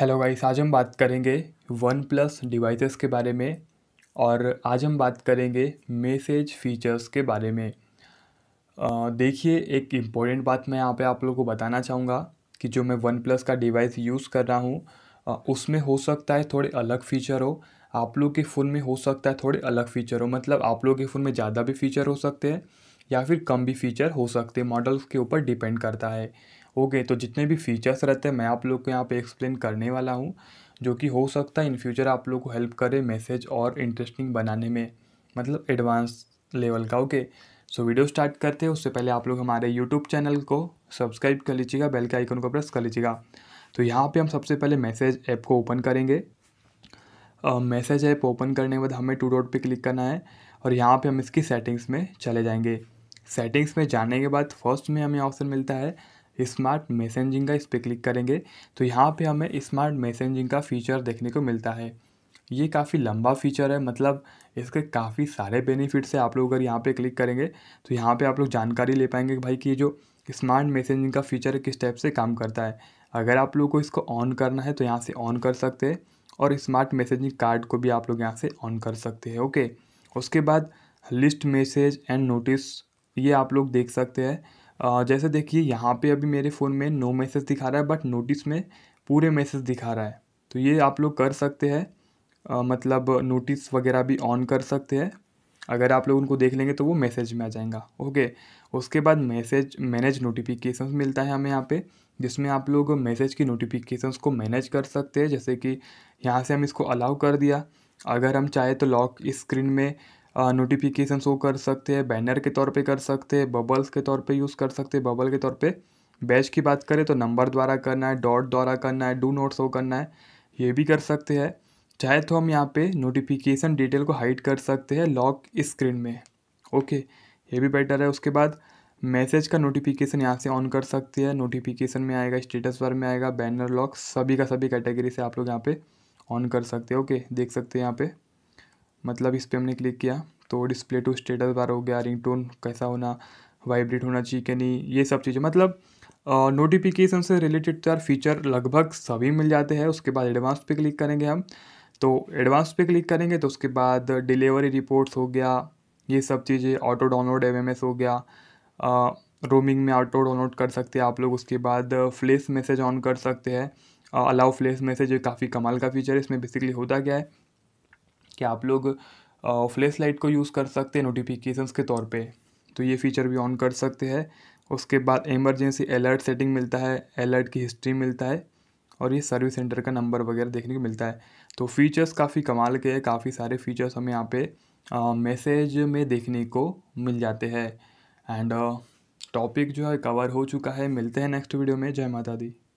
hello guys आज हम बात करेंगे वन प्लस डिवाइसेस के बारे में और आज हम बात करेंगे मैसेज फीचर्स के बारे में देखिए एक इम्पोर्टेंट बात मैं यहाँ पे आप लोगों को बताना चाहूँगा कि जो मैं वन प्लस का डिवाइस यूज़ कर रहा हूँ उसमें हो सकता है थोड़े अलग फ़ीचर हो आप लोग के फ़ोन में हो सकता है थोड़े अलग फ़ीचर हो मतलब आप लोग के फ़ोन में ज़्यादा भी फ़ीचर हो सकते हैं या फिर कम भी फीचर हो सकते हैं मॉडल्स के ऊपर डिपेंड करता है ओके तो जितने भी फीचर्स रहते हैं मैं आप लोग को यहाँ पे एक्सप्लेन करने वाला हूँ जो कि हो सकता है इन फ्यूचर आप लोग को हेल्प करे मैसेज और इंटरेस्टिंग बनाने में मतलब एडवांस लेवल का ओके सो वीडियो स्टार्ट करते हैं उससे पहले आप लोग हमारे यूट्यूब चैनल को सब्सक्राइब कर लीजिएगा बेल के आइकन को प्रेस कर लीजिएगा तो यहाँ पे हम सबसे पहले मैसेज ऐप को ओपन करेंगे मैसेज ऐप ओपन करने के बाद हमें टू डॉट पे क्लिक करना है और यहाँ पे हम इसकी सेटिंग्स में चले जाएंगे सेटिंग्स में जाने के बाद फर्स्ट में हमें ऑप्शन मिलता है स्मार्ट मैसेजिंग का इस पर क्लिक करेंगे तो यहाँ पे हमें स्मार्ट मैसेजिंग का फीचर देखने को मिलता है ये काफ़ी लंबा फीचर है मतलब इसके काफ़ी सारे बेनिफिट्स है आप लोग अगर यहाँ पे क्लिक करेंगे तो यहाँ पे आप लोग जानकारी ले पाएंगे भाई कि ये जो स्मार्ट मैसेजिंग का फीचर है किस टाइप से काम करता है अगर आप लोग को इसको ऑन करना है तो यहाँ से ऑन कर सकते हैं और स्मार्ट मैसेजिंग कार्ड को भी आप लोग यहाँ से ऑन कर सकते हैं ओके उसके बाद लिस्ट मैसेज एंड नोटिस ये आप लोग देख सकते हैं जैसे देखिए यहाँ पे अभी मेरे फ़ोन में नो मैसेज दिखा रहा है बट नोटिस में पूरे मैसेज दिखा रहा है तो ये आप लोग कर सकते हैं मतलब नोटिस वगैरह भी ऑन कर सकते हैं अगर आप लोग उनको देख लेंगे तो वो मैसेज में आ जाएगा ओके उसके बाद मैसेज मैनेज नोटिफिकेशंस मिलता है हमें यहाँ पे जिसमें आप लोग मैसेज की नोटिफिकेशंस को मैनेज कर सकते हैं जैसे कि यहाँ से हम इसको अलाउ कर दिया अगर हम चाहे तो लॉक स्क्रीन में नोटिफिकेशन शो कर सकते हैं बैनर के तौर पे कर सकते हैं बबल्स के तौर पे यूज़ कर सकते हैं बबल के तौर पे बैच की बात करें तो नंबर द्वारा करना है डॉट द्वारा करना है डू नोट शो करना है ये भी कर सकते हैं चाहे तो हम यहाँ पे नोटिफिकेशन डिटेल को हाइड कर सकते हैं लॉक स्क्रीन में ओके ये भी बेटर है उसके बाद मैसेज का नोटिफिकेशन यहाँ से ऑन कर सकते हैं नोटिफिकेशन में आएगा स्टेटस वर में आएगा बैनर लॉक सभी का सभी कैटेगरी से आप लोग यहाँ पर ऑन कर सकते हैं ओके देख सकते हैं यहाँ पर मतलब इस पर हमने क्लिक किया तो डिस्प्ले टू स्टेटस बार हो गया रिंग टोन कैसा होना वाइब्रेट होना चाहिए कि नहीं ये सब चीज़ें मतलब नोटिफिकेशन से रिलेटेड चार फीचर लगभग सभी मिल जाते हैं उसके बाद एडवांस पे क्लिक करेंगे हम तो एडवांस पे क्लिक करेंगे तो उसके बाद डिलीवरी रिपोर्ट्स हो गया ये सब चीज़ें ऑटो डाउनलोड एम हो गया आ, रोमिंग में ऑटो डाउनलोड कर सकते हैं आप लोग उसके बाद फ्लेस मैसेज ऑन कर सकते हैं अलाउ फ्लेस मैसेज काफ़ी कमाल का फीचर है इसमें बेसिकली होता क्या है कि आप लोग फ्लैश लाइट को यूज़ कर सकते हैं नोटिफिकेशंस के तौर पे तो ये फीचर भी ऑन कर सकते हैं उसके बाद इमरजेंसी अलर्ट सेटिंग मिलता है अलर्ट की हिस्ट्री मिलता है और ये सर्विस सेंटर का नंबर वगैरह देखने को मिलता है तो फीचर्स काफ़ी कमाल के हैं काफ़ी सारे फीचर्स हमें यहाँ पे मैसेज में देखने को मिल जाते हैं एंड टॉपिक जो है कवर हो चुका है मिलते हैं नेक्स्ट वीडियो में जय माता दी